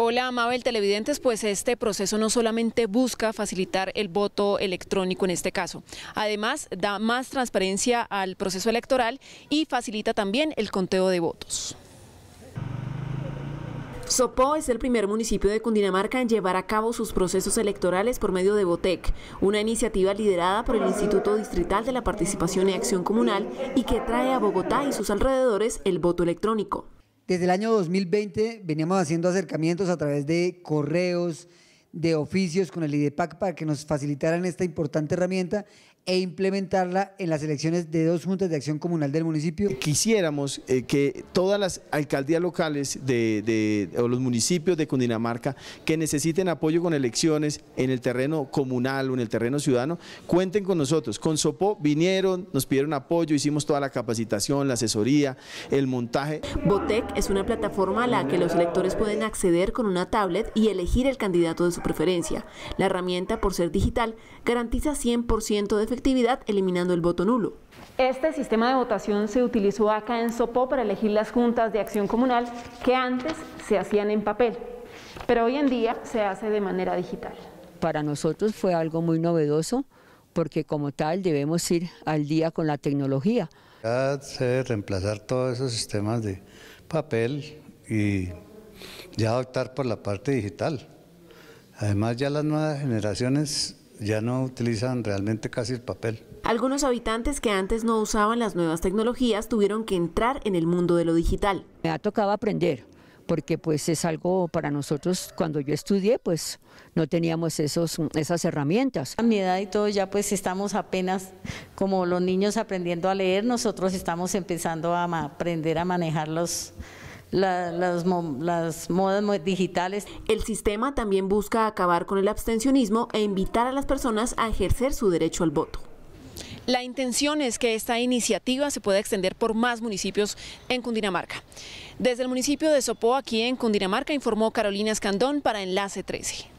Hola, Mabel Televidentes, pues este proceso no solamente busca facilitar el voto electrónico en este caso, además da más transparencia al proceso electoral y facilita también el conteo de votos. Sopó es el primer municipio de Cundinamarca en llevar a cabo sus procesos electorales por medio de Botec, una iniciativa liderada por el Instituto Distrital de la Participación y Acción Comunal y que trae a Bogotá y sus alrededores el voto electrónico. Desde el año 2020 veníamos haciendo acercamientos a través de correos, de oficios con el IDEPAC para que nos facilitaran esta importante herramienta e implementarla en las elecciones de dos juntas de acción comunal del municipio. Quisiéramos eh, que todas las alcaldías locales de, o los municipios de Cundinamarca que necesiten apoyo con elecciones en el terreno comunal o en el terreno ciudadano, cuenten con nosotros. Con Sopó vinieron, nos pidieron apoyo, hicimos toda la capacitación, la asesoría, el montaje. Botec es una plataforma a la que los electores pueden acceder con una tablet y elegir el candidato de su preferencia. La herramienta, por ser digital, garantiza 100% de efectividad eliminando el voto nulo. Este sistema de votación se utilizó acá en Sopó para elegir las juntas de acción comunal que antes se hacían en papel, pero hoy en día se hace de manera digital. Para nosotros fue algo muy novedoso porque como tal debemos ir al día con la tecnología. Ya se debe reemplazar todos esos sistemas de papel y ya optar por la parte digital. Además ya las nuevas generaciones ya no utilizan realmente casi el papel. Algunos habitantes que antes no usaban las nuevas tecnologías tuvieron que entrar en el mundo de lo digital. Me ha tocado aprender porque pues es algo para nosotros, cuando yo estudié pues no teníamos esos, esas herramientas. A mi edad y todo ya pues estamos apenas como los niños aprendiendo a leer, nosotros estamos empezando a aprender a manejar los, las, las, modas digitales. El sistema también busca acabar con el abstencionismo e invitar a las personas a ejercer su derecho al voto. La intención es que esta iniciativa se pueda extender por más municipios en Cundinamarca. Desde el municipio de Sopó, aquí en Cundinamarca, informó Carolina Escandón para Enlace 13.